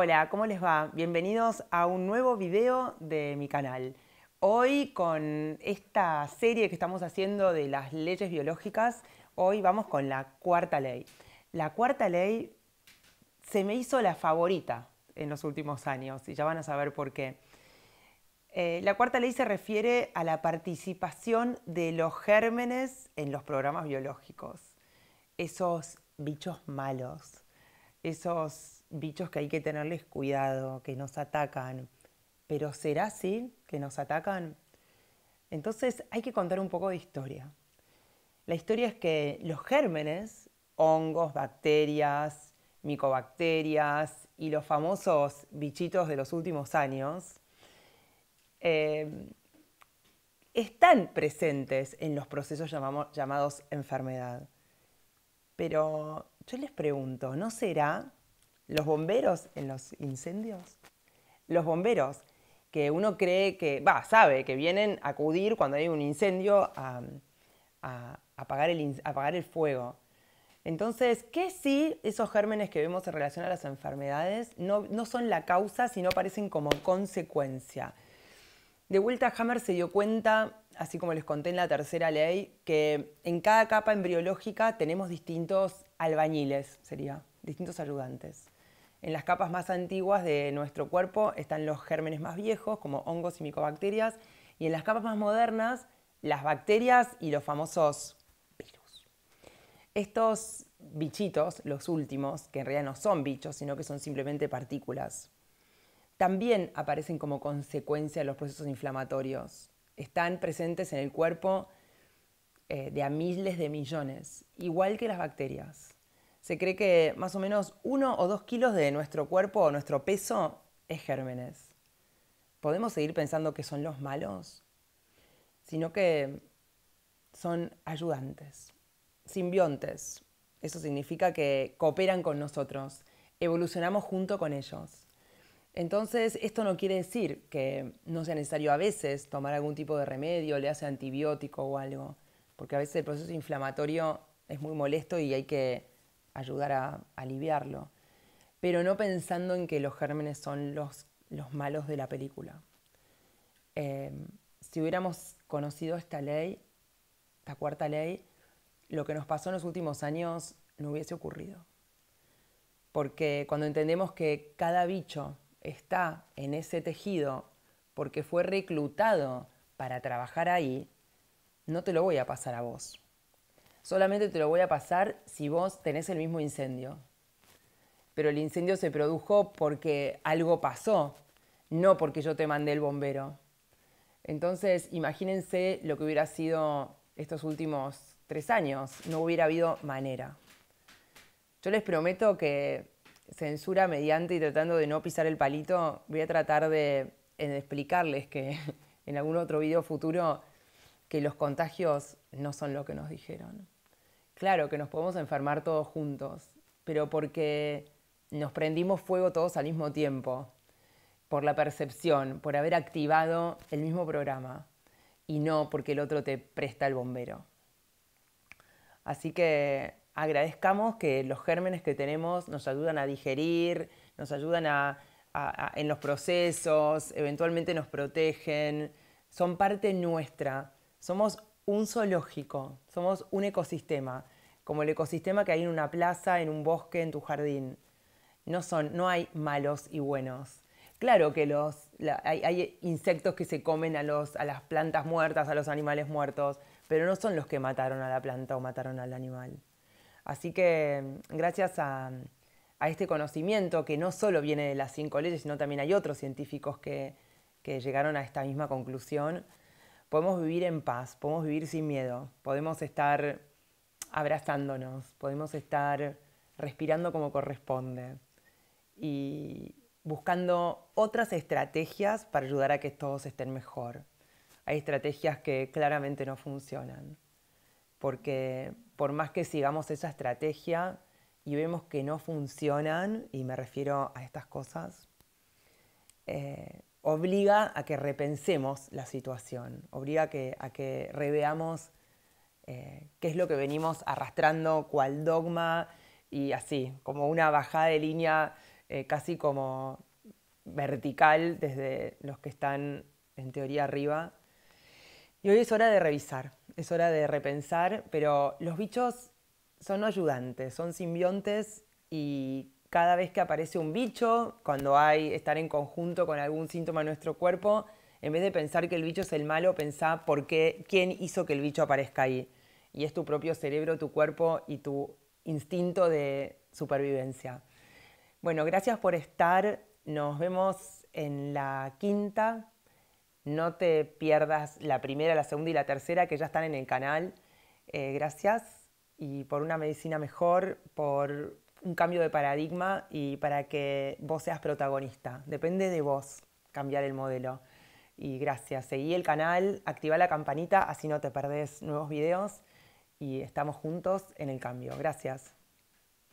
Hola, ¿cómo les va? Bienvenidos a un nuevo video de mi canal. Hoy con esta serie que estamos haciendo de las leyes biológicas, hoy vamos con la cuarta ley. La cuarta ley se me hizo la favorita en los últimos años y ya van a saber por qué. Eh, la cuarta ley se refiere a la participación de los gérmenes en los programas biológicos. Esos bichos malos, esos bichos que hay que tenerles cuidado, que nos atacan. Pero ¿será así que nos atacan? Entonces hay que contar un poco de historia. La historia es que los gérmenes, hongos, bacterias, micobacterias y los famosos bichitos de los últimos años, em, están presentes en los procesos llamados enfermedad. Pero yo les pregunto, ¿no será los bomberos en los incendios, los bomberos que uno cree que, va, sabe que vienen a acudir cuando hay un incendio a, apagar el, fuego. Entonces, ¿qué si esos gérmenes que vemos en relación a las enfermedades no, no son la causa, sino aparecen como consecuencia? De vuelta, Hammer se dio cuenta, así como les conté en la tercera ley, que en cada capa embriológica tenemos distintos albañiles, sería, distintos ayudantes. En las capas más antiguas de nuestro cuerpo están los gérmenes más viejos, como hongos y micobacterias, y en las capas más modernas, las bacterias y los famosos virus. Estos bichitos, los últimos, que en realidad no son bichos, sino que son simplemente partículas, también aparecen como consecuencia de los procesos inflamatorios. Están presentes en el cuerpo eh, de a miles de millones, igual que las bacterias. Se cree que más o menos uno o dos kilos de nuestro cuerpo o nuestro peso es gérmenes. ¿Podemos seguir pensando que son los malos? Sino que son ayudantes, simbiontes. Eso significa que cooperan con nosotros, evolucionamos junto con ellos. Entonces, esto no quiere decir que no sea necesario a veces tomar algún tipo de remedio, le hace antibiótico o algo, porque a veces el proceso inflamatorio es muy molesto y hay que ayudar a, aliviarlo, pero no pensando en que los gérmenes son los, malos de la película. Em, si hubiéramos conocido esta ley, esta cuarta ley, lo que nos pasó en los últimos años no hubiese ocurrido. Porque cuando entendemos que cada bicho está en ese tejido porque fue reclutado para trabajar ahí, no te lo voy a pasar a vos solamente te lo voy a pasar si vos tenés el mismo incendio. Pero el incendio se produjo porque algo pasó, no porque yo te mandé el bombero. Entonces, imagínense lo que hubiera sido estos últimos tres años. No hubiera habido manera. Yo les prometo que censura mediante y tratando de no pisar el palito, voy a tratar de explicarles que en algún otro video futuro que los contagios no son lo que nos dijeron. Claro que nos podemos enfermar todos juntos, pero porque nos prendimos fuego todos al mismo tiempo, por la percepción, por haber activado el mismo programa y no porque el otro te presta el bombero. Así que agradezcamos que los gérmenes que tenemos nos ayudan a digerir, nos ayudan en los procesos, eventualmente nos protegen, son parte nuestra somos un zoológico, somos un ecosistema, como el ecosistema que hay en una plaza, en un bosque, en tu jardín. No son, no hay malos y buenos. Claro que los, hay, hay, insectos que se comen a, los, a las plantas muertas, a los animales muertos, pero no son los que mataron a la planta o mataron al animal. Así que gracias a, a este conocimiento, que no solo viene de las cinco leyes, sino también hay otros científicos que, que llegaron a esta misma conclusión, podemos vivir en paz, podemos vivir sin miedo, podemos estar abrazándonos, podemos estar respirando como corresponde y buscando otras estrategias para ayudar a que todos estén mejor. Hay estrategias que claramente no funcionan, porque por más que sigamos esa estrategia y vemos que no funcionan, y me refiero a estas cosas, eh, obliga a que repensemos la situación, obliga a que, a que reveamos eh, qué es lo que venimos arrastrando, cuál dogma, y así, como una bajada de línea eh, casi como vertical desde los que están en teoría arriba. Y hoy es hora de revisar, es hora de repensar, pero los bichos son ayudantes, son simbiontes y cada vez que aparece un bicho, cuando hay estar en conjunto con algún síntoma en nuestro cuerpo, en vez de pensar que el bicho es el malo, pensá por qué, quién hizo que el bicho aparezca ahí. Y es tu propio cerebro, tu cuerpo y tu instinto de supervivencia. Bueno, gracias por estar. Nos vemos en la quinta. No te pierdas la primera, la segunda y la tercera que ya están en el canal. Eh, gracias y por una medicina mejor, por un cambio de paradigma y para que vos seas protagonista. Depende de vos cambiar el modelo. Y gracias. Seguí el canal, activa la campanita, así no te perdés nuevos videos y estamos juntos en el cambio. Gracias.